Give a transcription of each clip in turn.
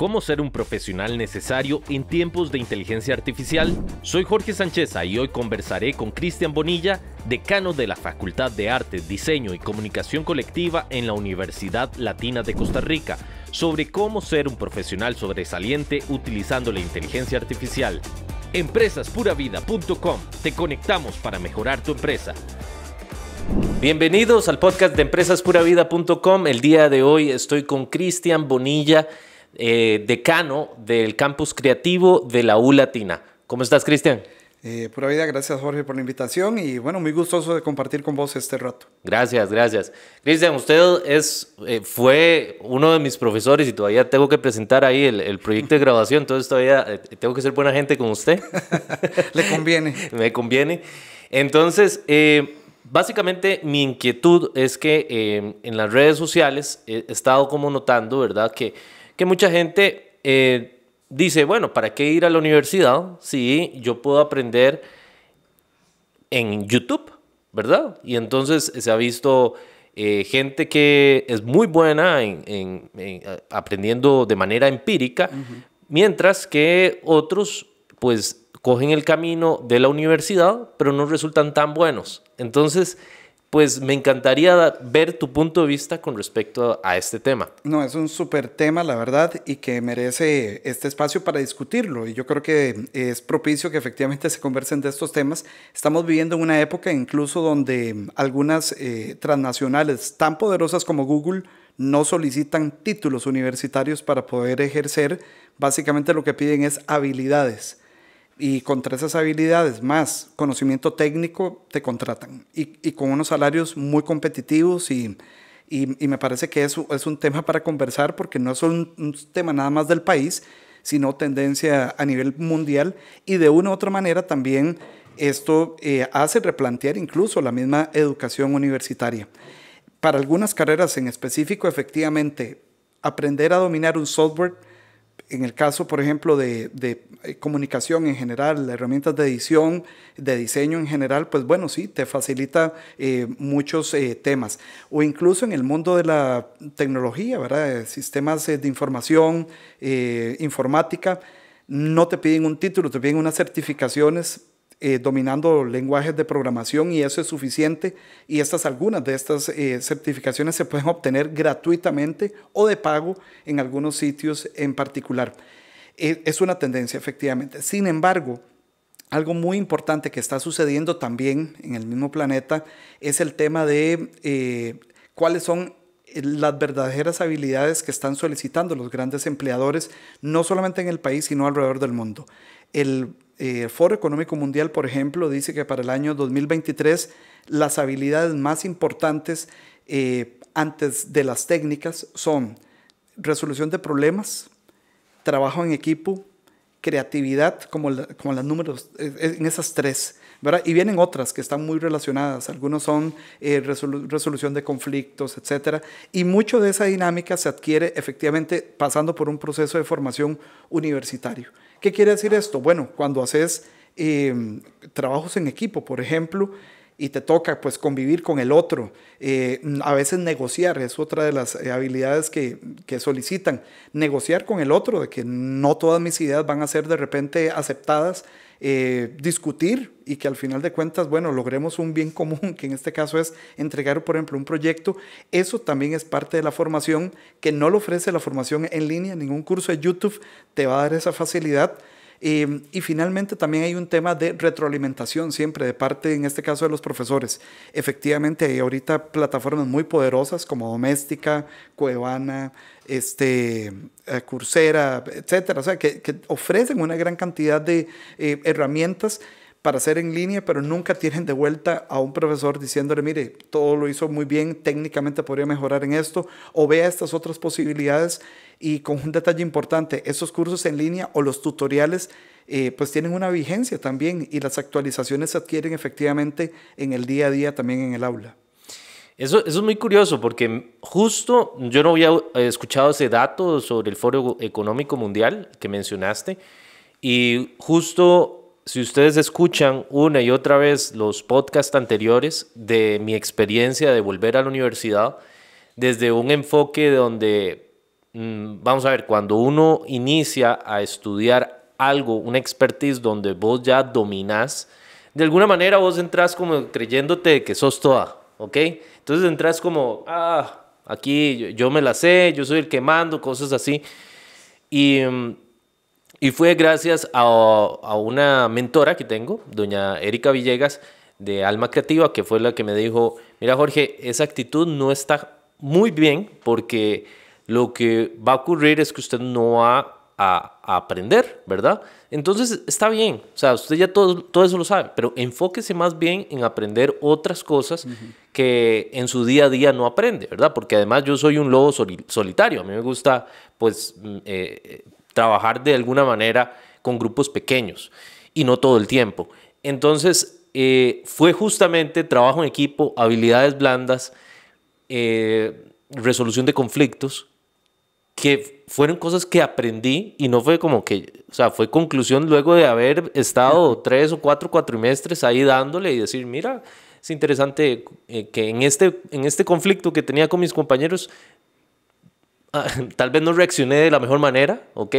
¿Cómo ser un profesional necesario en tiempos de inteligencia artificial? Soy Jorge Sánchez y hoy conversaré con Cristian Bonilla, decano de la Facultad de Arte, Diseño y Comunicación Colectiva en la Universidad Latina de Costa Rica, sobre cómo ser un profesional sobresaliente utilizando la inteligencia artificial. Empresaspuravida.com, te conectamos para mejorar tu empresa. Bienvenidos al podcast de empresaspuravida.com. El día de hoy estoy con Cristian Bonilla eh, decano del campus creativo de la U Latina. ¿Cómo estás, Cristian? Eh, pura vida, gracias Jorge por la invitación y bueno, muy gustoso de compartir con vos este rato. Gracias, gracias. Cristian, usted es, eh, fue uno de mis profesores y todavía tengo que presentar ahí el, proyecto de grabación, entonces todavía tengo que ser buena gente con usted. Le conviene. Me conviene. Entonces, básicamente mi inquietud es que en las redes sociales he estado como notando, ¿verdad? Que mucha gente eh, dice, bueno, ¿para qué ir a la universidad si yo puedo aprender en YouTube? ¿Verdad? Y entonces se ha visto eh, gente que es muy buena en, eh, aprendiendo de manera empírica, mientras que otros pues cogen el camino de la universidad, pero no resultan tan buenos. Entonces, pues me encantaría ver tu punto de vista con respecto a este tema. No, es un súper tema, la verdad, y que merece este espacio para discutirlo. Y yo creo que eh, es propicio que efectivamente se conversen de estos temas. Estamos viviendo en una época incluso donde algunas eh, transnacionales tan poderosas como Google no solicitan títulos universitarios para poder ejercer. Básicamente lo que piden es habilidades y contra esas habilidades más conocimiento técnico te contratan y, con unos salarios muy competitivos y, me parece que eso es un tema para conversar porque no es un, tema nada más del país, sino tendencia a nivel mundial y de una u otra manera también esto eh, hace replantear incluso la misma educación universitaria. Para algunas carreras en específico, efectivamente, aprender a dominar un software en el caso, por ejemplo, de, eh, comunicación en general, herramientas de edición, de diseño en general, pues bueno, sí, te facilita eh, muchos eh, temas. O incluso en el mundo de la tecnología, ¿verdad? Sistemas de información, informática, no te piden un título, te piden unas certificaciones eh, dominando lenguajes de programación y eso es suficiente. Y estas, algunas de estas eh, certificaciones se pueden obtener gratuitamente o de pago en algunos sitios en particular. Eh, es una tendencia, efectivamente. Sin embargo, algo muy importante que está sucediendo también en el mismo planeta es el tema de cuáles son las verdaderas habilidades que están solicitando los grandes empleadores, no solamente en el país, sino alrededor del mundo. El el eh, Foro Económico Mundial, por ejemplo, dice que para el año 2023 las habilidades más importantes eh, antes de las técnicas son resolución de problemas, trabajo en equipo, creatividad, como, las números, eh, en esas tres. Y vienen otras que están muy relacionadas. Algunos son resolución de conflictos, etc. Y mucho de esa dinámica se adquiere efectivamente pasando por un proceso de formación universitario. ¿Qué quiere decir esto? Bueno, cuando haces em, trabajos en equipo, por ejemplo, y te toca pues convivir con el otro, eh, a veces negociar, es otra de las eh, habilidades que, que, solicitan, negociar con el otro, de que no todas mis ideas van a ser de repente aceptadas eh, discutir y que al final de cuentas, bueno, logremos un bien común, que en este caso es entregar, por ejemplo, un proyecto. Eso también es parte de la formación que no lo ofrece la formación en línea, ningún curso de YouTube te va a dar esa facilidad Em, y finalmente también hay un tema de retroalimentación siempre de parte, en este caso, de los profesores. Efectivamente, hay ahorita plataformas muy poderosas como Doméstica, Cuevana, este, eh, Coursera, etcétera, sea, que, ofrecen una gran cantidad de eh, herramientas para hacer en línea, pero nunca tienen de vuelta a un profesor diciéndole, mire, todo lo hizo muy bien, técnicamente podría mejorar en esto, o vea estas otras posibilidades. Y con un detalle importante, esos cursos en línea o los tutoriales, eh, pues tienen una vigencia también y las actualizaciones se adquieren efectivamente en el día a día también en el aula. Eso, eso, es muy curioso porque justo yo no había eh, escuchado ese dato sobre el Foro Económico Mundial que mencionaste y justo si ustedes escuchan una y otra vez los podcasts anteriores de mi experiencia de volver a la universidad, desde un enfoque donde, mm, vamos a ver, cuando uno inicia a estudiar algo, una expertise donde vos ya dominás, de alguna manera vos entras como creyéndote que sos toda, ¿ok? Entonces entras como, ah, aquí yo, me la sé, yo soy el que mando, cosas así. Y mm, y fue gracias a, una mentora que tengo, doña Erika Villegas, de Alma Creativa, que fue la que me dijo, mira Jorge, esa actitud no está muy bien porque lo que va a ocurrir es que usted no va a, aprender, ¿verdad? Entonces está bien, o sea, usted ya todo, todo eso lo sabe, pero enfóquese más bien en aprender otras cosas que en su día a día no aprende, ¿verdad? Porque además yo soy un lobo solitario, a mí me gusta pues... Mm, eh, trabajar de alguna manera con grupos pequeños y no todo el tiempo. Entonces, eh, fue justamente trabajo en equipo, habilidades blandas, eh, resolución de conflictos, que fueron cosas que aprendí y no fue como que, o sea, fue conclusión luego de haber estado tres o cuatro cuatrimestres ahí dándole y decir, mira, es interesante eh, que en este, en este conflicto que tenía con mis compañeros tal vez no reaccioné de la mejor manera, ¿ok?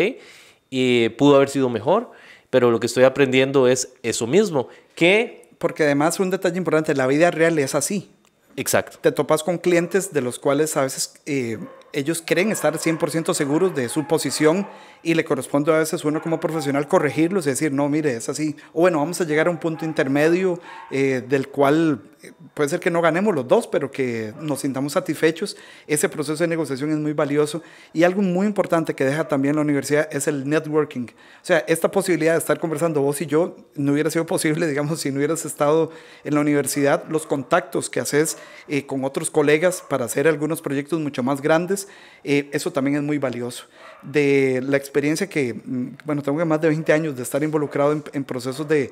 Y pudo haber sido mejor, pero lo que estoy aprendiendo es eso mismo, que... Porque además un detalle importante, la vida real es así. Exacto. Te topas con clientes de los cuales a veces eh, ellos creen estar 100% seguros de su posición y le corresponde a veces uno como profesional corregirlos y decir, no, mire, es así. O bueno, vamos a llegar a un punto intermedio eh, del cual eh, puede ser que no ganemos los dos, pero que nos sintamos satisfechos. Ese proceso de negociación es muy valioso y algo muy importante que deja también la universidad es el networking. O sea, esta posibilidad de estar conversando vos y yo no hubiera sido posible, digamos, si no hubieras estado en la universidad, los contactos que haces eh, con otros colegas para hacer algunos proyectos mucho más grandes, eso también es muy valioso de la experiencia que, mm, bueno, tengo más de 20 años de estar involucrado en, procesos de,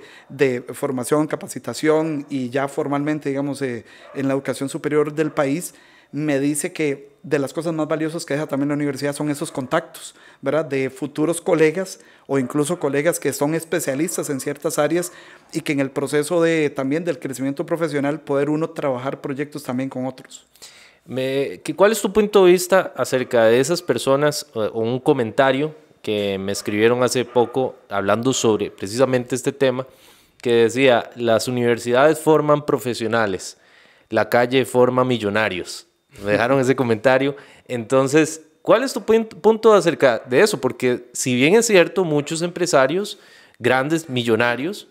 formación, capacitación y ya formalmente, digamos, eh, en la educación superior del país, me dice que de las cosas más valiosas que deja también la universidad son esos contactos, ¿verdad? De futuros colegas o incluso colegas que son especialistas en ciertas áreas y que en el proceso de, también del crecimiento profesional poder uno trabajar proyectos también con otros. Me, ¿Cuál es tu punto de vista acerca de esas personas o un comentario que me escribieron hace poco hablando sobre precisamente este tema, que decía, las universidades forman profesionales, la calle forma millonarios. Me dejaron ese comentario. Entonces, ¿cuál es tu punto acerca de eso? Porque si bien es cierto, muchos empresarios, grandes millonarios,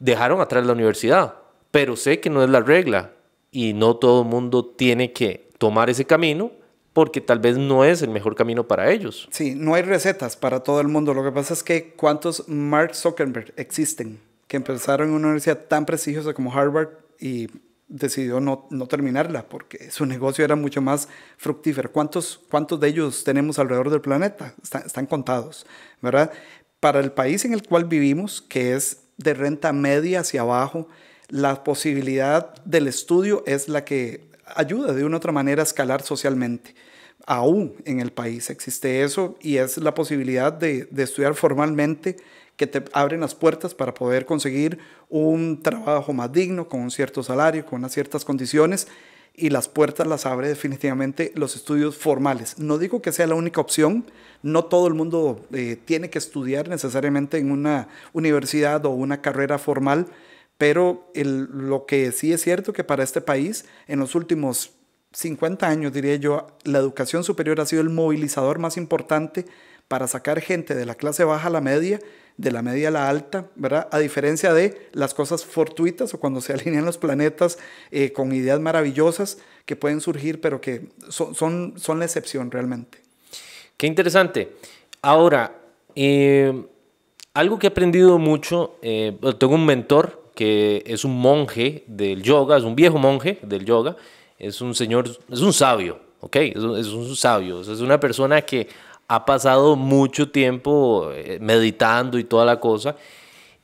dejaron atrás la universidad, pero sé que no es la regla y no todo el mundo tiene que tomar ese camino porque tal vez no es el mejor camino para ellos. Sí, no hay recetas para todo el mundo. Lo que pasa es que cuántos Mark Zuckerberg existen que empezaron en una universidad tan prestigiosa como Harvard y decidió no, terminarla porque su negocio era mucho más fructífero. ¿Cuántos, cuántos de ellos tenemos alrededor del planeta? están contados, ¿verdad? Para el país en el cual vivimos, que es de renta media hacia abajo, la posibilidad del estudio es la que ayuda de una u otra manera a escalar socialmente. Aún en el país existe eso y es la posibilidad de, estudiar formalmente que te abren las puertas para poder conseguir un trabajo más digno, con un cierto salario, con unas ciertas condiciones y las puertas las abre definitivamente los estudios formales. No digo que sea la única opción, no todo el mundo eh, tiene que estudiar necesariamente en una universidad o una carrera formal, pero lo que sí es cierto que para este país, en los últimos 50 años, diría yo, la educación superior ha sido el movilizador más importante para sacar gente de la clase baja a la media, de la media a la alta, ¿verdad? A diferencia de las cosas fortuitas o cuando se alinean los planetas eh, con ideas maravillosas que pueden surgir, pero que son, son, son la excepción realmente. Qué interesante. Ahora, eh, algo que he aprendido mucho, eh, tengo un mentor que es un monje del yoga, es un viejo monje del yoga, es un señor, es un sabio, ¿ok? Es un, sabio, es una persona que ha pasado mucho tiempo eh, meditando y toda la cosa.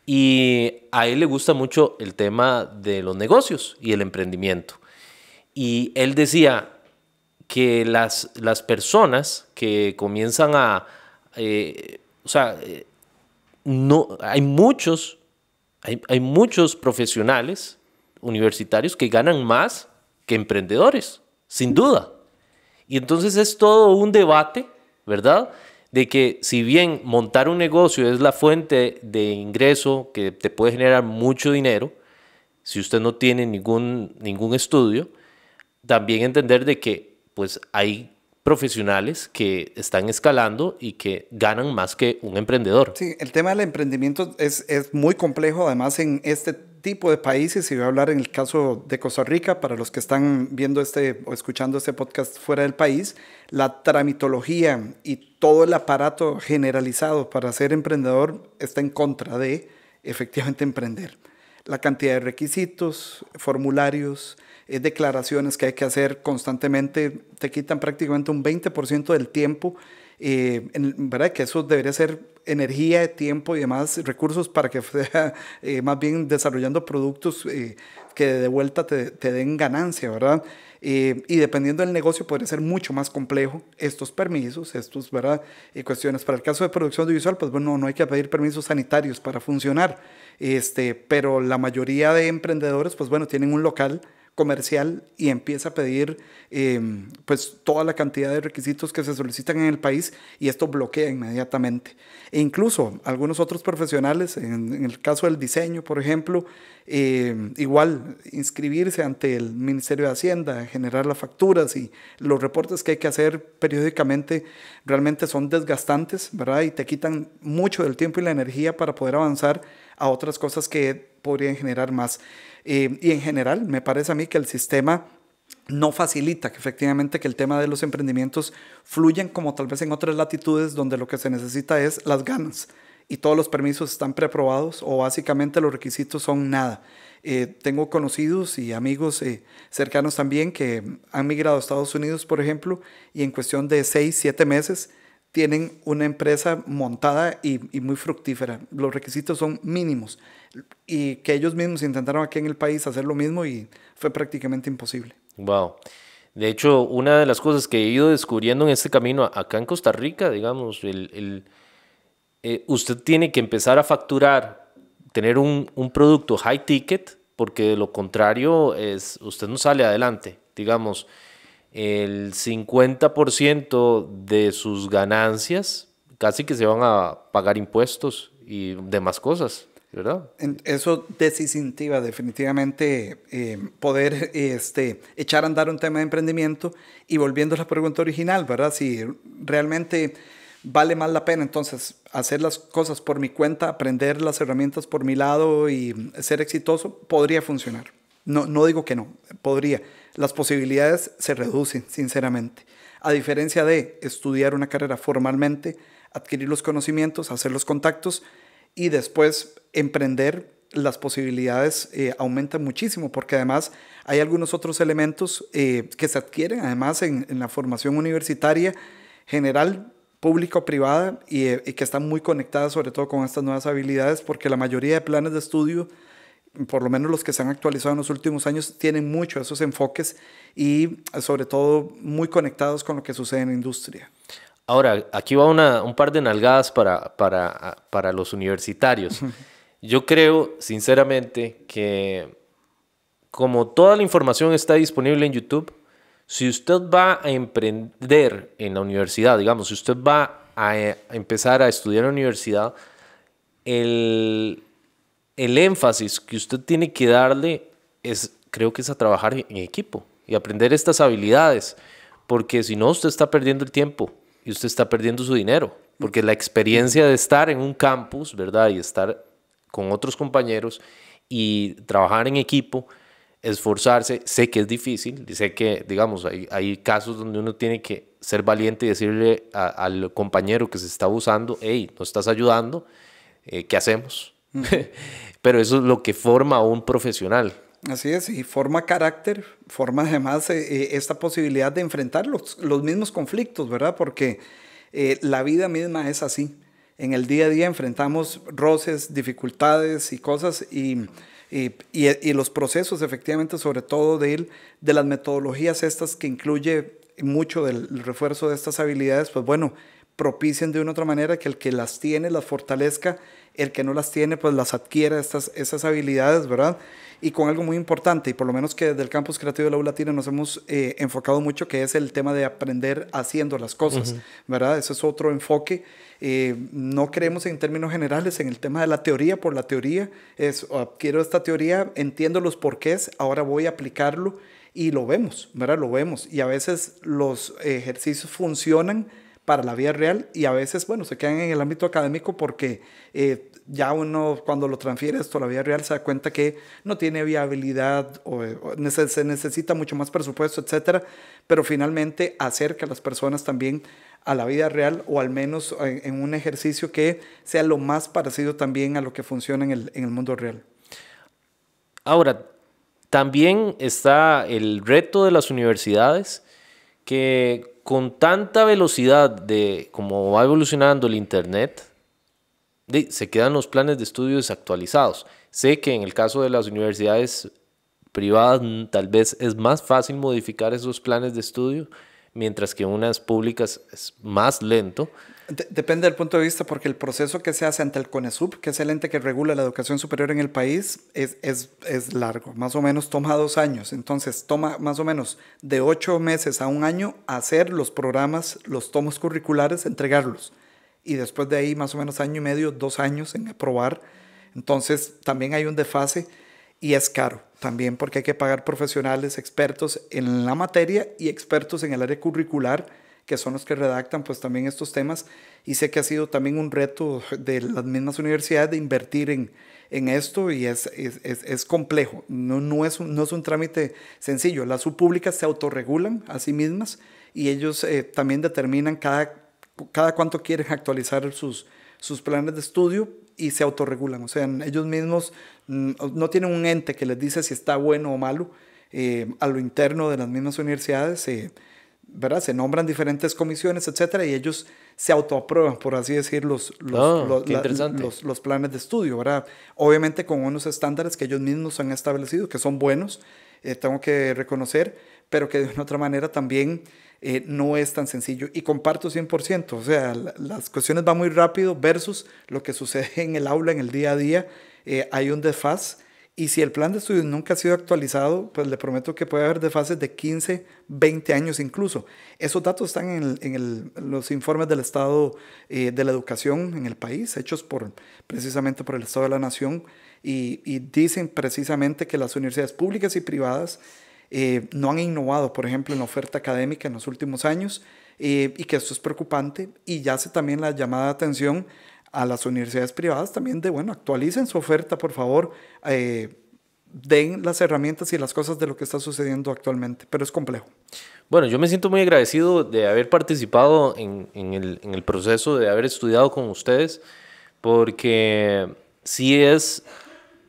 Y a él le gusta mucho el tema de los negocios y el emprendimiento. Y él decía que las, las personas que comienzan a... Eh, o sea, eh, no, hay muchos hay, muchos profesionales universitarios que ganan más que emprendedores, sin duda. Y entonces es todo un debate, ¿verdad? De que si bien montar un negocio es la fuente de ingreso que te puede generar mucho dinero, si usted no tiene ningún, ningún estudio, también entender de que pues hay profesionales que están escalando y que ganan más que un emprendedor. Sí, el tema del emprendimiento es, es muy complejo, además en este tipo de países, y voy a hablar en el caso de Costa Rica, para los que están viendo este o escuchando este podcast fuera del país, la tramitología y todo el aparato generalizado para ser emprendedor está en contra de efectivamente emprender. La cantidad de requisitos, formularios, eh, declaraciones que hay que hacer constantemente, te quitan prácticamente un 20% del tiempo, eh, ¿verdad? Que eso debería ser energía, tiempo y demás recursos para que sea eh, más bien desarrollando productos que de vuelta te, den ganancia, ¿verdad? y dependiendo del negocio podría ser mucho más complejo estos permisos, estos, ¿verdad? cuestiones. Para el caso de producción audiovisual, pues bueno, no hay que pedir permisos sanitarios para funcionar, este, pero la mayoría de emprendedores, pues bueno, tienen un local comercial y empieza a pedir em, pues toda la cantidad de requisitos que se solicitan en el país y esto bloquea inmediatamente. E incluso algunos otros profesionales, en, el caso del diseño, por ejemplo, em, igual inscribirse ante el Ministerio de Hacienda, generar las facturas y los reportes que hay que hacer periódicamente realmente son desgastantes, ¿verdad? Y te quitan mucho del tiempo y la energía para poder avanzar a otras cosas que podrían generar más. Eh, y en general, me parece a mí que el sistema no facilita que efectivamente que el tema de los emprendimientos fluyan como tal vez en otras latitudes donde lo que se necesita es las ganas y todos los permisos están preaprobados o básicamente los requisitos son nada. Eh, tengo conocidos y amigos eh, cercanos también que han migrado a Estados Unidos, por ejemplo, y en cuestión de seis, siete meses tienen una empresa montada y, muy fructífera. Los requisitos son mínimos y que ellos mismos intentaron aquí en el país hacer lo mismo y fue prácticamente imposible. Wow. De hecho, una de las cosas que he ido descubriendo en este camino acá en Costa Rica, digamos, el, eh, usted tiene que empezar a facturar, tener un, un producto high ticket, porque de lo contrario es, usted no sale adelante, digamos el 50% de sus ganancias casi que se van a pagar impuestos y demás cosas, ¿verdad? Eso desincentiva definitivamente eh, poder este, echar a andar un tema de emprendimiento y volviendo a la pregunta original, ¿verdad? Si realmente vale más la pena entonces hacer las cosas por mi cuenta, aprender las herramientas por mi lado y ser exitoso, podría funcionar. No, no digo que no, podría las posibilidades se reducen, sinceramente. A diferencia de estudiar una carrera formalmente, adquirir los conocimientos, hacer los contactos y después emprender, las posibilidades eh, aumentan muchísimo porque además hay algunos otros elementos eh, que se adquieren, además en, la formación universitaria general, público-privada eh, y, que están muy conectadas sobre todo con estas nuevas habilidades porque la mayoría de planes de estudio por lo menos los que se han actualizado en los últimos años, tienen mucho esos enfoques y sobre todo muy conectados con lo que sucede en la industria. Ahora, aquí va una, un par de nalgadas para, para, para los universitarios. Yo creo, sinceramente, que como toda la información está disponible en YouTube, si usted va a emprender en la universidad, digamos, si usted va a, eh, a empezar a estudiar en la universidad, el, el énfasis que usted tiene que darle es, creo que es a trabajar en equipo y aprender estas habilidades, porque si no, usted está perdiendo el tiempo y usted está perdiendo su dinero, porque la experiencia de estar en un campus, ¿verdad? Y estar con otros compañeros y trabajar en equipo, esforzarse, sé que es difícil, sé que, digamos, hay, casos donde uno tiene que ser valiente y decirle al compañero que se está abusando, hey, nos estás ayudando, eh, ¿qué hacemos? Pero eso es lo que forma a un profesional. Así es, y forma carácter, forma además eh, eh, esta posibilidad de enfrentar los, mismos conflictos, ¿verdad? Porque eh, la vida misma es así. En el día a día enfrentamos roces, dificultades y cosas y, los procesos efectivamente, sobre todo de, de las metodologías estas que incluye mucho del refuerzo de estas habilidades, pues bueno, propicien de una otra manera que el que las tiene las fortalezca, el que no las tiene pues las adquiera estas, esas habilidades, ¿verdad? Y con algo muy importante, y por lo menos que desde el campus creativo de la U Latina nos hemos eh, enfocado mucho, que es el tema de aprender haciendo las cosas, ¿verdad? Ese es otro enfoque. Eh, no creemos en términos generales en el tema de la teoría por la teoría, es oh, adquiero esta teoría, entiendo los porqués, ahora voy a aplicarlo y lo vemos, ¿verdad? Lo vemos. Y a veces los ejercicios funcionan para la vida real y a veces, bueno, se quedan en el ámbito académico porque eh, ya uno cuando lo transfiere esto a la vida real se da cuenta que no tiene viabilidad o, se necesita mucho más presupuesto, etcétera, pero finalmente acerca a las personas también a la vida real o al menos en, un ejercicio que sea lo más parecido también a lo que funciona en el mundo real. Ahora, también está el reto de las universidades que con tanta velocidad de como va evolucionando el Internet, se quedan los planes de estudio desactualizados. Sé que en el caso de las universidades privadas tal vez es más fácil modificar esos planes de estudio, mientras que unas públicas es más lento depende del punto de vista, porque el proceso que se hace ante el CONESUB, que es el ente que regula la educación superior en el país, es, es largo. Más o menos toma dos años. Entonces, toma más o menos de ocho meses a un año hacer los programas, los tomos curriculares, entregarlos. Y después de ahí, más o menos año y medio, dos años en aprobar. Entonces, también hay un desfase y es caro también porque hay que pagar profesionales expertos en la materia y expertos en el área curricular que son los que redactan pues también estos temas y sé que ha sido también un reto de las mismas universidades de invertir en, en esto y es, es, es, complejo, no, no, es un, no es un trámite sencillo, las subpúblicas se autorregulan a sí mismas y ellos eh, también determinan cada, cada cuánto quieren actualizar sus, sus planes de estudio y se autorregulan, o sea, ellos mismos mm, no tienen un ente que les dice si está bueno o malo, eh, a lo interno de las mismas universidades. Eh, se nombran diferentes comisiones, etcétera, y ellos se autoaprueban, por así decir, oh, los, planes de estudio, ¿verdad? Obviamente con unos estándares que ellos mismos han establecido, que son buenos, eh, tengo que reconocer, pero que de otra manera también eh, no es tan sencillo. Y comparto 100%, o sea, las cuestiones van muy rápido versus lo que sucede en el aula, en el día a día, eh, hay un desfaz y si el plan de estudios nunca ha sido actualizado, pues le prometo que puede haber desfases de 15, 20 años incluso. Esos datos están en, en el, los informes del Estado eh, de la Educación en el país, hechos por, precisamente por el Estado de la Nación, y, y dicen precisamente que las universidades públicas y privadas eh, no han innovado, por ejemplo, en la oferta académica en los últimos años, eh, y que esto es preocupante, y ya hace también la llamada atención a las universidades privadas también de, bueno, actualicen su oferta, por favor, eh, den las herramientas y las cosas de lo que está sucediendo actualmente, pero es complejo. Bueno, yo me siento muy agradecido de haber participado en, el, proceso, de haber estudiado con ustedes, porque sí es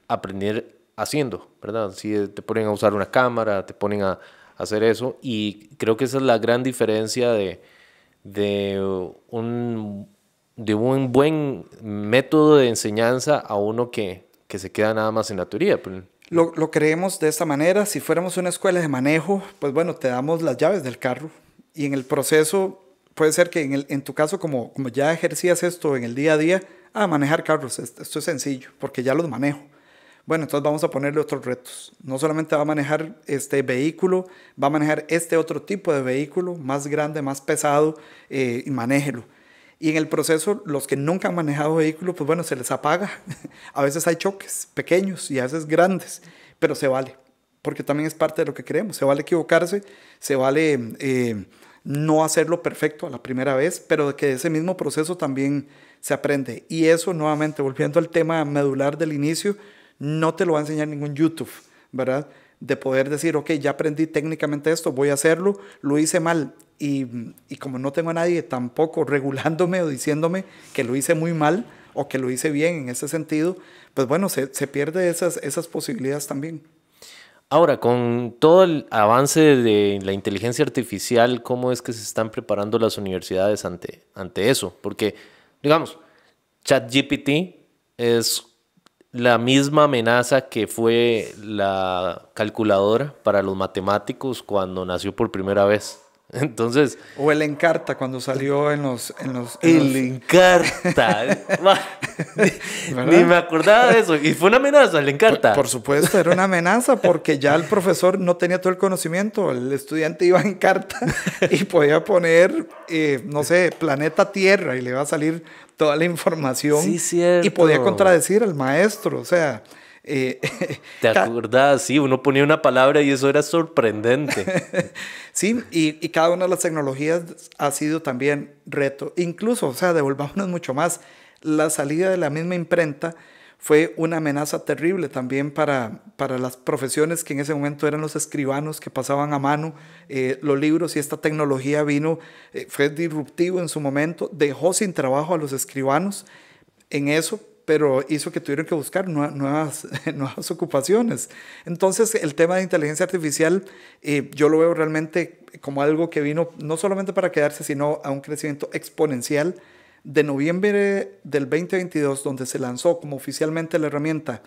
aprender haciendo, ¿verdad? Si eh, te ponen a usar una cámara, te ponen a, hacer eso y creo que esa es la gran diferencia de un de un buen método de enseñanza a uno que, se queda nada más en la teoría. Pues. Lo, lo, creemos de esta manera. Si fuéramos una escuela de manejo, pues bueno, te damos las llaves del carro y en el proceso puede ser que en, tu caso, como, como ya ejercías esto en el día a día, a ah, manejar carros, esto, es sencillo, porque ya los manejo. Bueno, entonces vamos a ponerle otros retos. No solamente va a manejar este vehículo, va a manejar este otro tipo de vehículo, más grande, más pesado, eh, y manéjelo y en el proceso, los que nunca han manejado vehículo, pues bueno, se les apaga. a veces hay choques pequeños y a veces grandes, pero se vale, porque también es parte de lo que queremos. Se vale equivocarse, se vale eh, no hacerlo perfecto a la primera vez, pero que ese mismo proceso también se aprende. Y eso, nuevamente, volviendo al tema medular del inicio, no te lo va a enseñar ningún YouTube, ¿verdad? de poder decir, ok, ya aprendí técnicamente esto, voy a hacerlo, lo hice mal. Y, como no tengo a nadie tampoco regulándome o diciéndome que lo hice muy mal o que lo hice bien en ese sentido, pues bueno, se, se pierde esas, esas posibilidades también. Ahora, con todo el avance de la inteligencia artificial, ¿cómo es que se están preparando las universidades ante, ante eso? Porque, digamos, ChatGPT es la misma amenaza que fue la calculadora para los matemáticos cuando nació por primera vez. Entonces. O el Encarta cuando salió en los. En los el Encarta. Ni me acordaba de eso. Y fue una amenaza, el Encarta. Por, supuesto, era una amenaza porque ya el profesor no tenía todo el conocimiento. El estudiante iba en carta y podía poner, eh, no sé, planeta Tierra y le iba a salir toda la información. Sí, cierto. Y podía contradecir al maestro. O sea, eh, ¿Te acordás? Sí, uno ponía una palabra y eso era sorprendente. sí, y, cada una de las tecnologías ha sido también reto. Incluso, o sea, devolvámonos mucho más. La salida de la misma imprenta fue una amenaza terrible también para, para las profesiones que en ese momento eran los escribanos que pasaban a mano eh, los libros y esta tecnología vino, eh, fue disruptivo en su momento, dejó sin trabajo a los escribanos. En eso pero hizo que tuvieron que buscar nuevas, nuevas ocupaciones. Entonces, el tema de inteligencia artificial eh, yo lo veo realmente como algo que vino no solamente para quedarse, sino a un crecimiento exponencial. De noviembre del 2022, donde se lanzó como oficialmente la herramienta,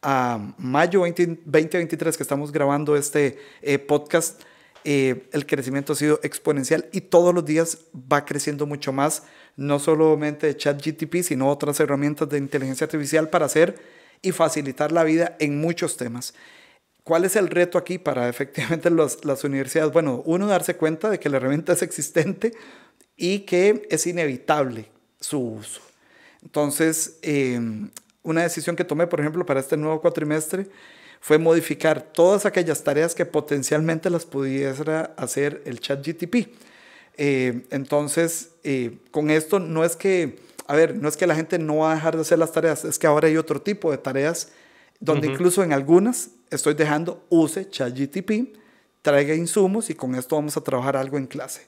a mayo 2023 que estamos grabando este eh, podcast, eh, el crecimiento ha sido exponencial y todos los días va creciendo mucho más, no solamente ChatGTP, sino otras herramientas de inteligencia artificial para hacer y facilitar la vida en muchos temas. ¿Cuál es el reto aquí para efectivamente las universidades? Bueno, uno, darse cuenta de que la herramienta es existente y que es inevitable su uso. Entonces, eh, una decisión que tomé, por ejemplo, para este nuevo cuatrimestre, fue modificar todas aquellas tareas que potencialmente las pudiera hacer el chat GTP. Eh, entonces, eh, con esto no es que, a ver, no es que la gente no va a dejar de hacer las tareas, es que ahora hay otro tipo de tareas donde incluso en algunas estoy dejando use chat GTP, traiga insumos y con esto vamos a trabajar algo en clase.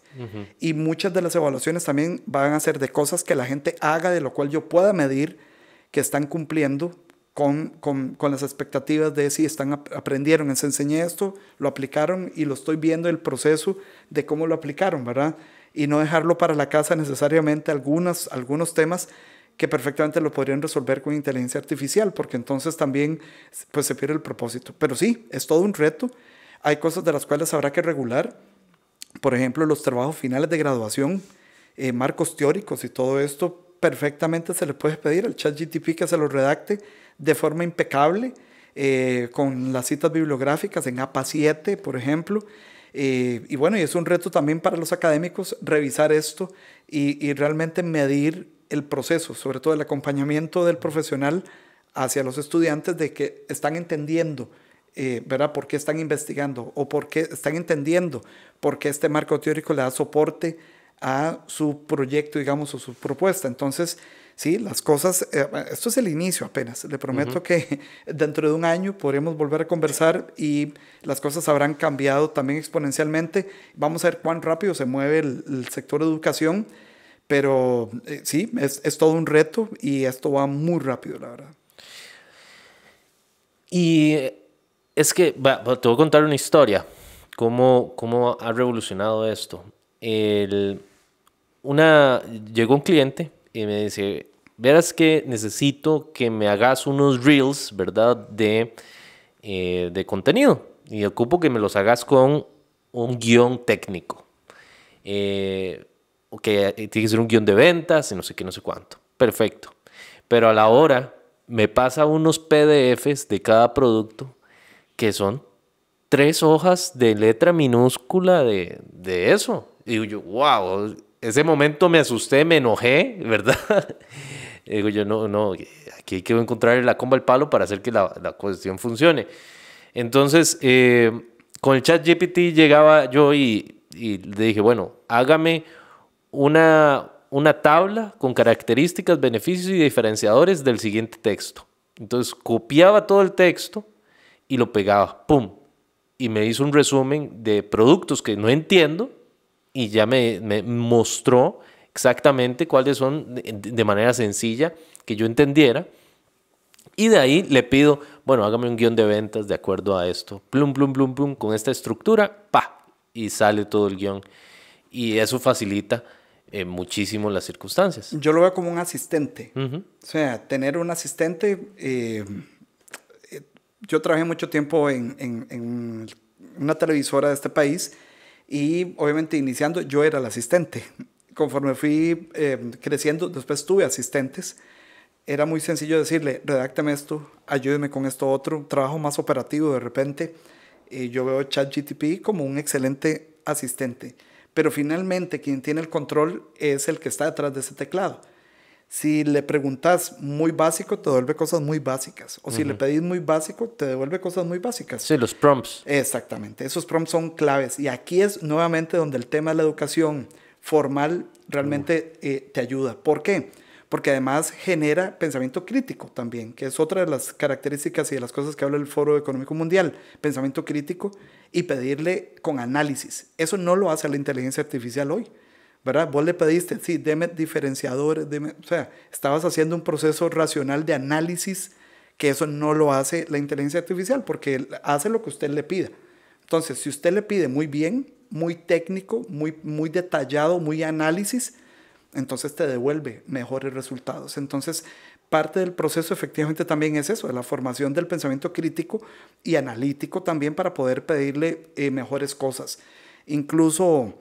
Y muchas de las evaluaciones también van a ser de cosas que la gente haga, de lo cual yo pueda medir que están cumpliendo con, las expectativas de si están, aprendieron, les enseñé esto, lo aplicaron y lo estoy viendo el proceso de cómo lo aplicaron, ¿verdad? Y no dejarlo para la casa necesariamente algunos temas que perfectamente lo podrían resolver con inteligencia artificial, porque entonces también pues, se pierde el propósito. Pero sí, es todo un reto. Hay cosas de las cuales habrá que regular. Por ejemplo, los trabajos finales de graduación, eh, marcos teóricos y todo esto, perfectamente se le puede pedir al chat GTP que se lo redacte de forma impecable, eh, con las citas bibliográficas en APA 7, por ejemplo. Eh, y bueno, y es un reto también para los académicos revisar esto y, realmente medir el proceso, sobre todo el acompañamiento del profesional hacia los estudiantes de que están entendiendo, eh, ¿verdad? ¿Por qué están investigando o por qué están entendiendo por qué este marco teórico le da soporte a su proyecto, digamos, o su propuesta. Entonces, sí, las cosas, eh, esto es el inicio apenas. Le prometo que dentro de un año podremos volver a conversar y las cosas habrán cambiado también exponencialmente. Vamos a ver cuán rápido se mueve el, sector de educación, pero eh, sí, es, todo un reto y esto va muy rápido, la verdad. Y es que, te voy a contar una historia, cómo, cómo ha revolucionado esto una, llegó un cliente y me dice, verás que necesito que me hagas unos reels, ¿verdad? De, eh, contenido. Y ocupo que me los hagas con un guión técnico. Eh, tiene que ser un guión de ventas y no sé qué, no sé cuánto. Perfecto. Pero a la hora me pasa unos PDFs de cada producto que son tres hojas de letra minúscula de, de eso digo yo, wow, ese momento me asusté, me enojé, ¿verdad? digo yo, no, no, aquí hay que encontrar la comba al palo para hacer que la, la cuestión funcione. Entonces, eh, con el chat GPT llegaba yo y, y le dije, bueno, hágame una, una tabla con características, beneficios y diferenciadores del siguiente texto. Entonces copiaba todo el texto y lo pegaba, ¡pum! Y me hizo un resumen de productos que no entiendo y ya me, mostró exactamente cuáles son de, manera sencilla que yo entendiera. Y de ahí le pido, bueno, hágame un guión de ventas de acuerdo a esto. Plum, plum, plum, plum, con esta estructura, pa, y sale todo el guión. Y eso facilita eh, muchísimo las circunstancias. Yo lo veo como un asistente. O sea, tener un asistente. Eh, eh, yo trabajé mucho tiempo en, una televisora de este país y obviamente iniciando yo era el asistente. Conforme fui eh, creciendo, después tuve asistentes. Era muy sencillo decirle, redáctame esto, ayúdeme con esto otro, trabajo más operativo de repente. y yo veo ChatGTP como un excelente asistente, pero finalmente quien tiene el control es el que está detrás de ese teclado si le preguntas muy básico, te devuelve cosas muy básicas. O si le pedís muy básico, te devuelve cosas muy básicas. Sí, los prompts. Exactamente. Esos prompts son claves. Y aquí es nuevamente donde el tema de la educación formal realmente eh, te ayuda. ¿Por qué? Porque además genera pensamiento crítico también, que es otra de las características y de las cosas que habla el Foro Económico Mundial. Pensamiento crítico y pedirle con análisis. Eso no lo hace la inteligencia artificial hoy. ¿verdad? Vos le pediste, sí, deme diferenciadores, o sea, estabas haciendo un proceso racional de análisis, que eso no lo hace la inteligencia artificial, porque hace lo que usted le pida. Entonces, si usted le pide muy bien, muy técnico, muy, muy detallado, muy análisis, entonces te devuelve mejores resultados. Entonces, parte del proceso efectivamente también es eso, la formación del pensamiento crítico y analítico también para poder pedirle eh, mejores cosas. Incluso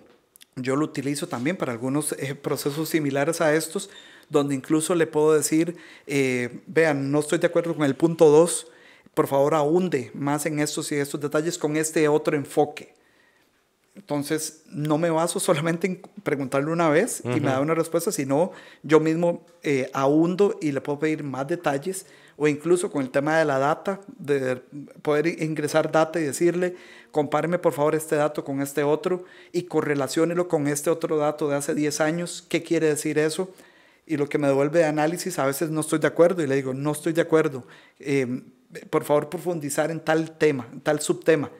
yo lo utilizo también para algunos eh, procesos similares a estos, donde incluso le puedo decir, eh, vean, no estoy de acuerdo con el punto 2, por favor ahunde más en estos y estos detalles con este otro enfoque. Entonces, no me baso solamente en preguntarle una vez y me da una respuesta, sino yo mismo eh, ahundo y le puedo pedir más detalles o incluso con el tema de la data, de poder ingresar data y decirle, compáreme por favor este dato con este otro y correlacionelo con este otro dato de hace 10 años, ¿qué quiere decir eso? Y lo que me devuelve de análisis, a veces no estoy de acuerdo y le digo, no estoy de acuerdo, em, por favor profundizar en tal tema, en tal subtema.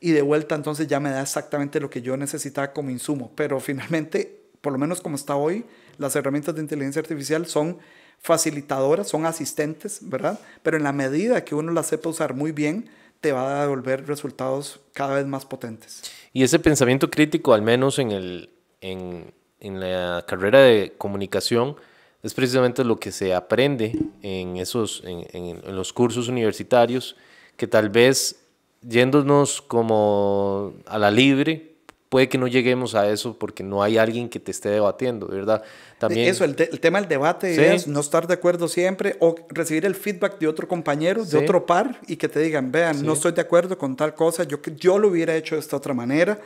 Y de vuelta entonces ya me da exactamente lo que yo necesitaba como insumo, pero finalmente, por lo menos como está hoy, las herramientas de inteligencia artificial son facilitadoras, son asistentes, ¿verdad? Pero en la medida que uno las sepa usar muy bien, te va a devolver resultados cada vez más potentes. Y ese pensamiento crítico, al menos en, el, en, la carrera de comunicación, es precisamente lo que se aprende en, esos, en los cursos universitarios, que tal vez yéndonos como a la libre, puede que no lleguemos a eso porque no hay alguien que te esté debatiendo, ¿verdad? También... Eso, el, el tema del debate es no estar de acuerdo siempre o recibir el feedback de otro compañero, de otro par y que te digan, vean, no estoy de acuerdo con tal cosa, yo, yo lo hubiera hecho de esta otra manera.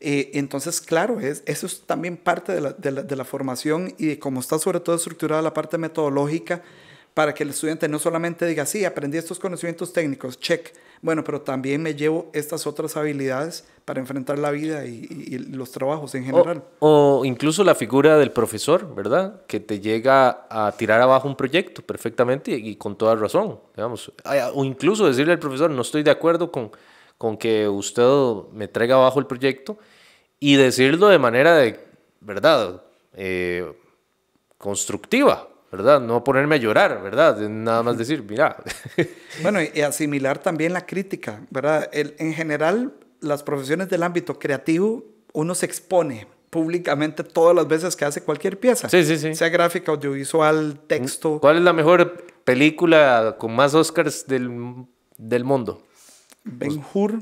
Eh, entonces, claro, es, eso es también parte de la, formación y como está sobre todo estructurada la parte metodológica para que el estudiante no solamente diga, sí, aprendí estos conocimientos técnicos, check, bueno, pero también me llevo estas otras habilidades para enfrentar la vida y, los trabajos en general. O, incluso la figura del profesor, ¿verdad? Que te llega a tirar abajo un proyecto perfectamente y, con toda razón, digamos. O incluso decirle al profesor, no estoy de acuerdo con, con que usted me traiga abajo el proyecto y decirlo de manera de, ¿verdad? Eh, constructiva, ¿verdad? No ponerme a llorar, ¿verdad? Nada más decir, mira. bueno, y asimilar también la crítica, ¿verdad? en general, las profesiones del ámbito creativo, uno se expone públicamente todas las veces que hace cualquier pieza. Sí, Sea gráfica, audiovisual, texto. Mm, ¿Cuál es la mejor película con más Oscars del, mundo? Ben Hur,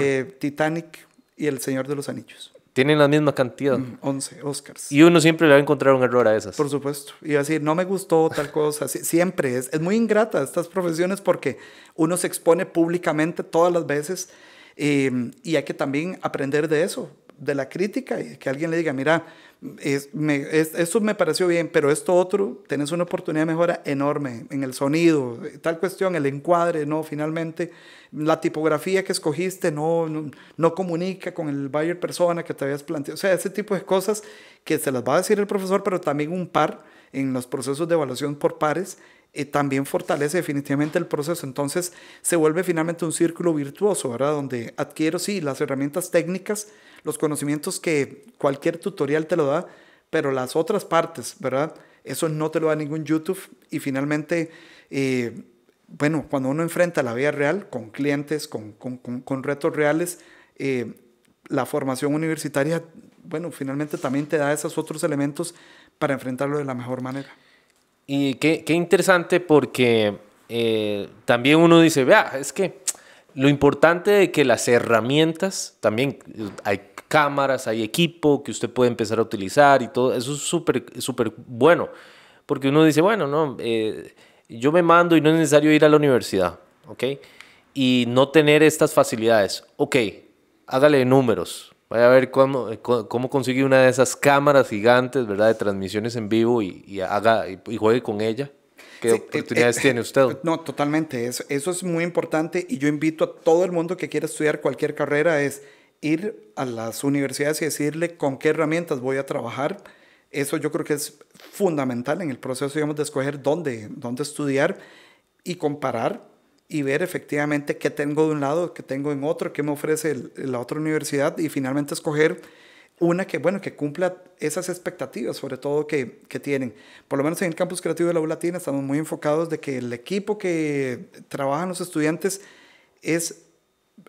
eh, Titanic y El Señor de los Anillos tienen la misma cantidad. 11 mm, Oscars. Y uno siempre le va a encontrar un error a esas. Por supuesto. Y así, no me gustó tal cosa. siempre es, es muy ingrata estas profesiones porque uno se expone públicamente todas las veces eh, y hay que también aprender de eso de la crítica y que alguien le diga, mira, es, me, eso me pareció bien, pero esto otro, tenés una oportunidad de mejora enorme en el sonido, tal cuestión, el encuadre, no, finalmente, la tipografía que escogiste no, no, no comunica con el buyer persona que te habías planteado. O sea, ese tipo de cosas que se las va a decir el profesor, pero también un par en los procesos de evaluación por pares eh, también fortalece definitivamente el proceso. Entonces se vuelve finalmente un círculo virtuoso, ¿verdad? Donde adquiero, sí, las herramientas técnicas, los conocimientos que cualquier tutorial te lo da, pero las otras partes, ¿verdad? Eso no te lo da ningún YouTube y finalmente... Eh, bueno, cuando uno enfrenta la vida real con clientes, con, retos reales, eh, la formación universitaria, bueno, finalmente también te da esos otros elementos para enfrentarlo de la mejor manera. Y qué, interesante porque eh, también uno dice, vea, es que lo importante de que las herramientas, también hay cámaras, hay equipo que usted puede empezar a utilizar y todo, eso es súper, súper bueno, porque uno dice, bueno, no, eh, yo me mando y no es necesario ir a la universidad, ¿ok? Y no tener estas facilidades, ok, hágale números, Vaya a ver cómo, eh, cómo consigue una de esas cámaras gigantes, ¿verdad? De transmisiones en vivo y, haga, y, juegue con ella. ¿Qué oportunidades eh, tiene usted? Eh, no, totalmente. Eso, eso es muy importante y yo invito a todo el mundo que quiera estudiar cualquier carrera es ir a las universidades y decirle con qué herramientas voy a trabajar. Eso yo creo que es fundamental en el proceso, digamos, de escoger dónde, dónde estudiar y comparar y ver efectivamente qué tengo de un lado, qué tengo en otro, qué me ofrece la otra universidad y finalmente escoger una que, bueno, que cumpla esas expectativas, sobre todo que, tienen. Por lo menos en el campus creativo de la ULATINA Latina estamos muy enfocados de que el equipo que trabajan los estudiantes es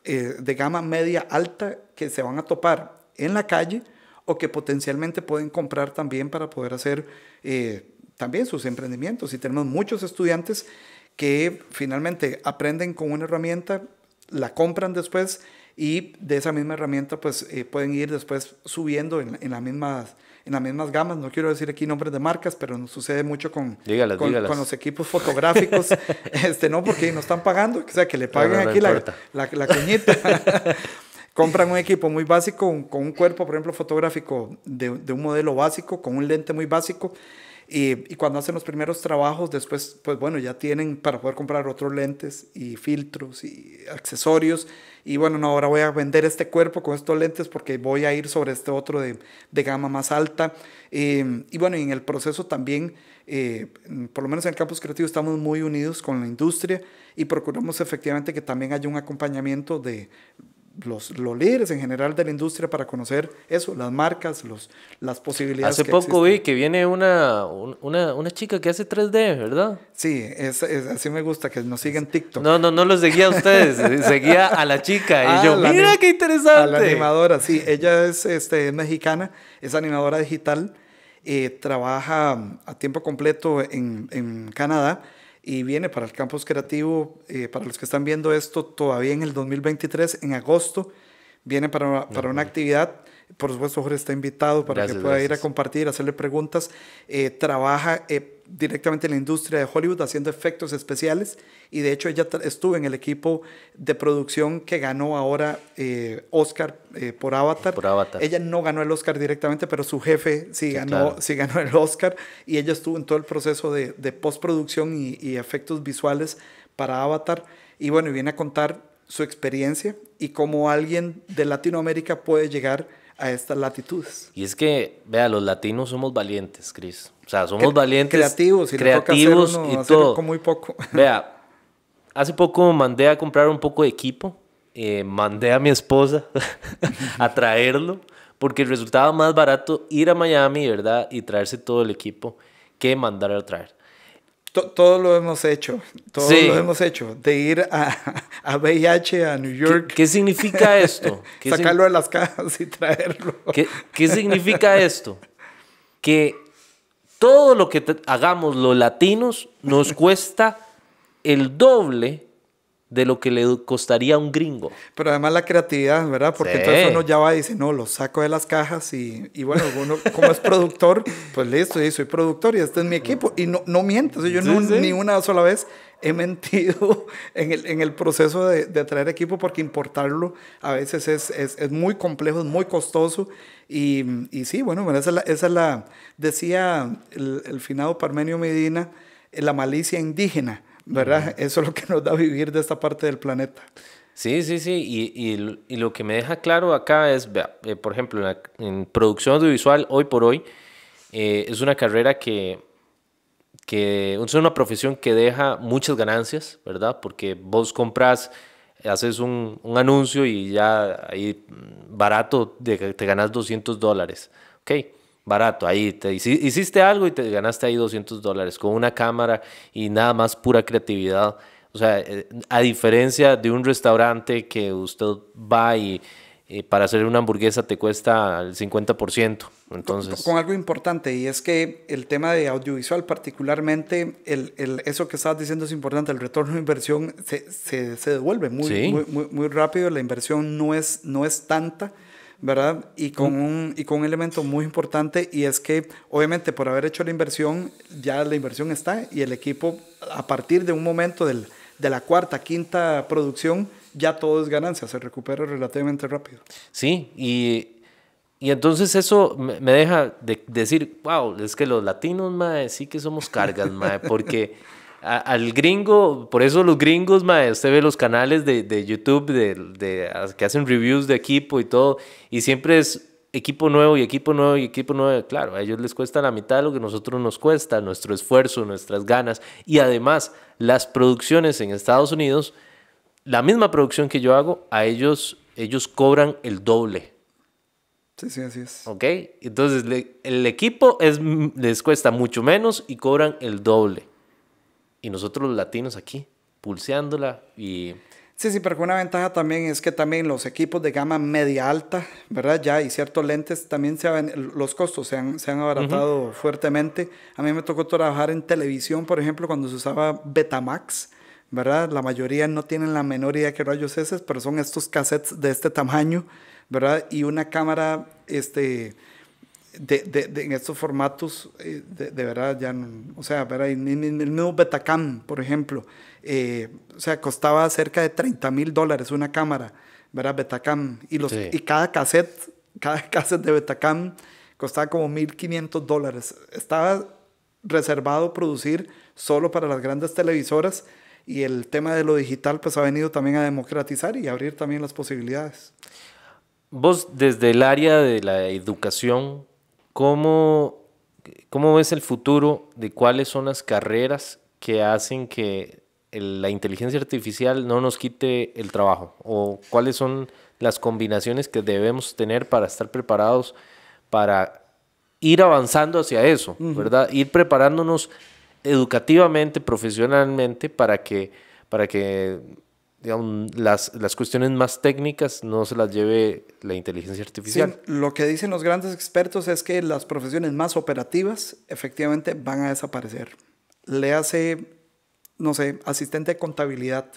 eh, de gama media alta que se van a topar en la calle o que potencialmente pueden comprar también para poder hacer eh, también sus emprendimientos. Y tenemos muchos estudiantes que finalmente aprenden con una herramienta, la compran después y de esa misma herramienta pues eh, pueden ir después subiendo en, las mismas en las mismas gamas, no quiero decir aquí nombres de marcas, pero nos sucede mucho con, con, los equipos fotográficos, este, no, porque no están pagando, o sea, que le paguen aquí la, la, Compran un equipo muy básico, con un cuerpo, por ejemplo, fotográfico de, de un modelo básico, con un lente muy básico, y, cuando hacen los primeros trabajos, después, pues bueno, ya tienen para poder comprar otros lentes y filtros y accesorios. Y bueno, no, ahora voy a vender este cuerpo con estos lentes porque voy a ir sobre este otro de, de gama más alta. y bueno, en el proceso también, eh, por lo menos en el campus creativo, estamos muy unidos con la industria y procuramos efectivamente que también haya un acompañamiento de los, líderes en general de la industria para conocer eso, las marcas, los, las posibilidades. Hace poco vi que viene una, una, chica que hace 3D, ¿verdad? Sí, es, así me gusta que nos sigan TikTok. No, no, no los seguía a ustedes, seguía a la chica. Y ah, yo, mira qué interesante. A la animadora, sí, ella es, este, mexicana, es animadora digital, eh, trabaja a tiempo completo en, en Canadá y viene para el campus creativo, eh, para los que están viendo esto todavía en el 2023, en agosto, viene para, una actividad. Por supuesto, Jorge está invitado para que pueda ir a compartir, hacerle preguntas. Eh, trabaja eh, directamente en la industria de Hollywood haciendo efectos especiales y de hecho ella estuvo en el equipo de producción que ganó ahora eh, Oscar eh, por, Avatar. Ella no ganó el Oscar directamente, pero su jefe sí, ganó, ganó el Oscar y ella estuvo en todo el proceso de, de postproducción y, y efectos visuales para Avatar y bueno, viene a contar su experiencia y cómo alguien de Latinoamérica puede llegar a estas latitudes. Y es que, vea, los latinos somos valientes, Cris. O sea, somos valientes. Creativos, y creativos y todo. muy poco. Vea, hace poco mandé a comprar un poco de equipo. Eh, mandé a mi esposa a traerlo porque resultaba más barato ir a Miami, ¿verdad? Y traerse todo el equipo que mandar a traer todo lo hemos hecho, todo lo hemos hecho, de ir a, VIH, a New York. ¿Qué, significa esto? Sacarlo de las cajas y traerlo. ¿Qué, ¿Qué, significa esto? Que todo lo que hagamos los latinos nos cuesta el doble de lo que le costaría a un gringo. Pero además la creatividad, ¿verdad? Porque entonces uno ya va y dice, no, lo saco de las cajas y, y bueno, uno como es productor, pues listo, soy productor y este es mi equipo. Y no, no yo ni una sola vez he mentido en el, proceso de, de, traer equipo porque importarlo a veces es, muy complejo, es muy costoso. Y, sí, bueno, esa es la, decía el, el finado Parmenio Medina, eh, la malicia indígena ¿verdad? Eso es lo que nos da vivir de esta parte del planeta. Sí, sí, sí. Y, y, lo que me deja claro acá es, eh, por ejemplo, en, producción audiovisual, hoy por hoy, eh, es una carrera que, que es una profesión que deja muchas ganancias, ¿verdad? Porque vos compras, haces un, anuncio y ya ahí mm, barato te, te ganas 200 dólares. ¿Ok? barato. Ahí te hiciste algo y te ganaste ahí 200 dólares con una cámara y nada más pura creatividad. O sea, eh, a diferencia de un restaurante que usted va y, para hacer una hamburguesa te cuesta el 50%. Entonces... Con, algo importante y es que el tema de audiovisual particularmente, el, eso que estabas diciendo es importante, el retorno de inversión se, se, devuelve muy, muy, rápido, la inversión no es, no es tanta ¿verdad? Y con, un, con un elemento muy importante y es que obviamente por haber hecho la inversión, ya la inversión está y el equipo a partir de un momento de la cuarta, quinta producción, ya todo es ganancia, se recupera relativamente rápido. Sí, y, y entonces eso me deja de decir, wow, es que los latinos, mae, sí que somos cargas, mae, porque al gringo, por eso los gringos, mae, usted ve los canales de, YouTube de, que hacen reviews de equipo y todo, y siempre es equipo nuevo y equipo nuevo y equipo nuevo. Claro, a ellos les cuesta la mitad de lo que nosotros nos cuesta, nuestro esfuerzo, nuestras ganas. Y además, las producciones en Estados Unidos, la misma producción que yo hago, a ellos, ellos cobran el doble. Sí, sí, así es. Ok, entonces el equipo les cuesta mucho menos y cobran el doble y nosotros los latinos aquí, pulseándola y... Sí, sí, pero una ventaja también es que también los equipos de gama media alta, ¿verdad? Ya y ciertos lentes también se los costos se han, se han abaratado fuertemente. A mí me tocó trabajar en televisión, por ejemplo, cuando se usaba Betamax, ¿verdad? La mayoría no tienen la menor idea que rayos es, pero son estos cassettes de este tamaño, ¿verdad? Y una cámara, este, de, de, en estos formatos, eh, de, de verdad, ya no, o sea, en, el nuevo Betacam, por ejemplo, eh, o sea, costaba cerca de 30 mil dólares una cámara, ¿verdad? Betacam, y, los, y cada cassette, cada cassette de Betacam costaba como 1.500 dólares. Estaba reservado producir solo para las grandes televisoras y el tema de lo digital pues ha venido también a democratizar y abrir también las posibilidades. Vos desde el área de la educación, ¿Cómo, ¿Cómo ves el futuro de cuáles son las carreras que hacen que la inteligencia artificial no nos quite el trabajo? ¿O cuáles son las combinaciones que debemos tener para estar preparados para ir avanzando hacia eso, ¿verdad? Ir preparándonos educativamente, profesionalmente, para que, para que las, las cuestiones más técnicas no se las lleve la inteligencia artificial. Sí, lo que dicen los grandes expertos es que las profesiones más operativas efectivamente van a desaparecer. Le hace, no sé, asistente de contabilidad.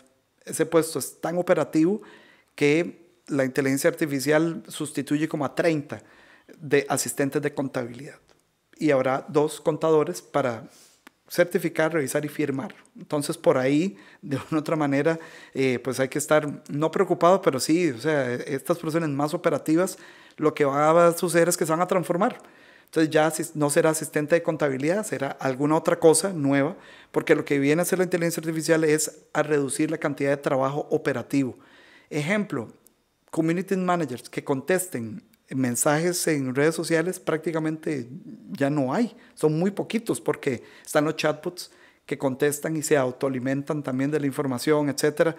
Ese puesto es tan operativo que la inteligencia artificial sustituye como a 30 de asistentes de contabilidad. Y habrá dos contadores para certificar, revisar y firmar. Entonces, por ahí, de una otra manera, eh, pues hay que estar no preocupado, pero sí, o sea, estas profesiones más operativas, lo que va a suceder es que se van a transformar. Entonces ya no será asistente de contabilidad, será alguna otra cosa nueva, porque lo que viene a hacer la inteligencia artificial es a reducir la cantidad de trabajo operativo. Ejemplo, community managers que contesten mensajes en redes sociales prácticamente ya no hay, son muy poquitos porque están los chatbots que contestan y se autoalimentan también de la información, etcétera,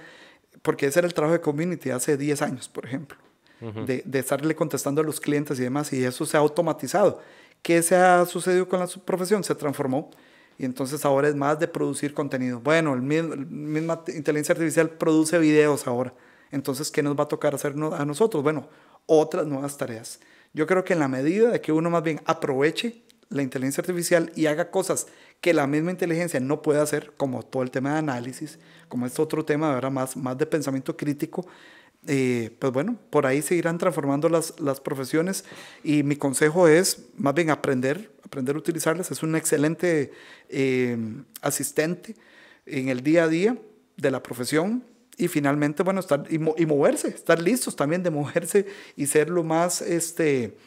porque ese era el trabajo de community hace 10 años, por ejemplo, de, estarle contestando a los clientes y demás, y eso se ha automatizado. ¿Qué se ha sucedido con la profesión? Se transformó y entonces ahora es más de producir contenido. Bueno, la misma inteligencia artificial produce videos ahora, entonces, ¿qué nos va a tocar hacer a nosotros? Bueno, otras nuevas tareas. Yo creo que en la medida de que uno más bien aproveche la inteligencia artificial y haga cosas que la misma inteligencia no puede hacer, como todo el tema de análisis, como este otro tema ahora más, más de pensamiento crítico, eh, pues bueno, por ahí se irán transformando las, las profesiones y mi consejo es más bien aprender, aprender a utilizarlas. Es un excelente eh, asistente en el día a día de la profesión y finalmente, bueno, estar y, moverse, estar listos también de moverse y ser lo más, este,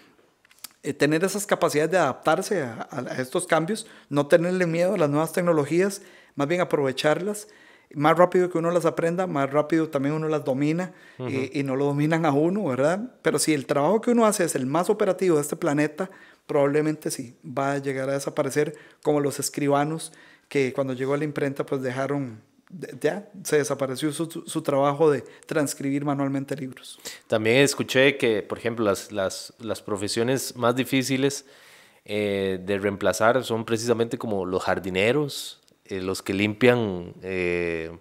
eh, tener esas capacidades de adaptarse a, estos cambios, no tenerle miedo a las nuevas tecnologías, más bien aprovecharlas. Más rápido que uno las aprenda, más rápido también uno las domina eh, y no lo dominan a uno, ¿verdad? Pero si el trabajo que uno hace es el más operativo de este planeta, probablemente sí, va a llegar a desaparecer como los escribanos que cuando llegó a la imprenta pues dejaron ya se desapareció su, trabajo de transcribir manualmente libros. También escuché que, por ejemplo, las, profesiones más difíciles eh, de reemplazar son precisamente como los jardineros, eh, los que limpian... Eh,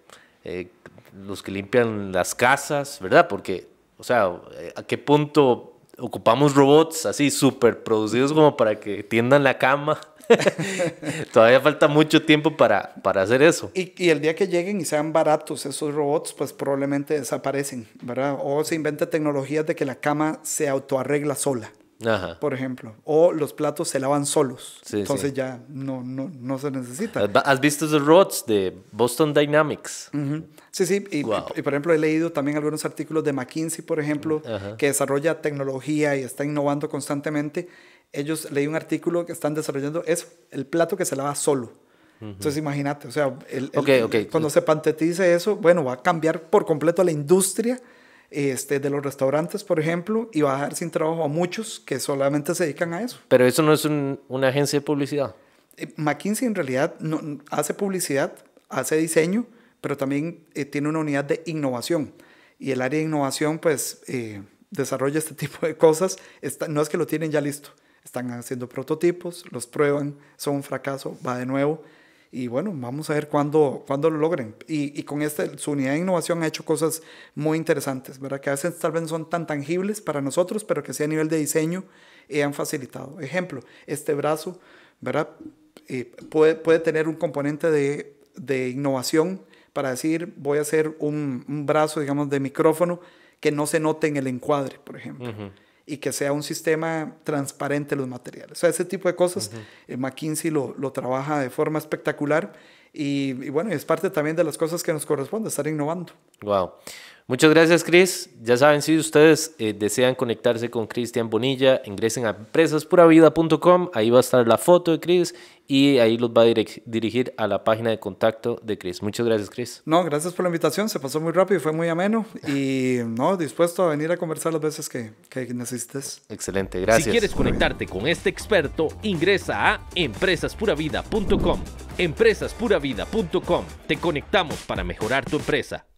los que limpian las casas, ¿verdad? Porque, o sea, ¿a qué punto ocupamos robots así súper producidos como para que tiendan la cama Todavía falta mucho tiempo para, para hacer eso. Y, y, el día que lleguen y sean baratos esos robots, pues probablemente desaparecen, ¿verdad? O se inventa tecnologías de que la cama se autoarregla sola. Por ejemplo, o los platos se lavan solos, entonces ya no, no, no, se necesita. ¿Has visto esos robots de Boston Dynamics? Sí, sí, y, por ejemplo he leído también algunos artículos de McKinsey, por ejemplo, que desarrolla tecnología y está innovando constantemente ellos leí un artículo que están desarrollando es el plato que se lava solo. Entonces imagínate, o sea, cuando se pantetice eso, bueno, va a cambiar por completo la industria este, de los restaurantes, por ejemplo, y va a dejar sin trabajo a muchos que solamente se dedican a eso. Pero eso no es un, una agencia de publicidad. Eh, McKinsey en realidad no, hace publicidad, hace diseño, pero también eh, tiene una unidad de innovación. Y el área de innovación, pues, eh, desarrolla este tipo de cosas. no es que lo tienen ya listo están haciendo prototipos, los prueban, son un fracaso, va de nuevo. Y bueno, vamos a ver cuándo, cuándo lo logren. Y, con esta su unidad de innovación ha hecho cosas muy interesantes, ¿verdad? Que a veces tal vez son tan tangibles para nosotros, pero que sí a nivel de diseño eh, han facilitado. Ejemplo, este brazo, ¿verdad? Eh, puede, puede tener un componente de, de innovación para decir, voy a hacer un, un, brazo, digamos, de micrófono que no se note en el encuadre, por ejemplo. Uh y que sea un sistema transparente los materiales. O sea, ese tipo de cosas, eh, McKinsey lo, lo, trabaja de forma espectacular y, y, bueno, es parte también de las cosas que nos corresponde, estar innovando. Wow. Muchas gracias, Chris. Ya saben, si ustedes eh, desean conectarse con Cristian Bonilla, ingresen a empresaspuravida.com. Ahí va a estar la foto de Chris y ahí los va a dirigir a la página de contacto de Chris. Muchas gracias, Chris. No, gracias por la invitación. Se pasó muy rápido y fue muy ameno. Y no, dispuesto a venir a conversar las veces que, que necesites. Excelente, gracias. Si quieres conectarte con este experto, ingresa a empresaspuravida.com. Empresaspuravida.com. Te conectamos para mejorar tu empresa.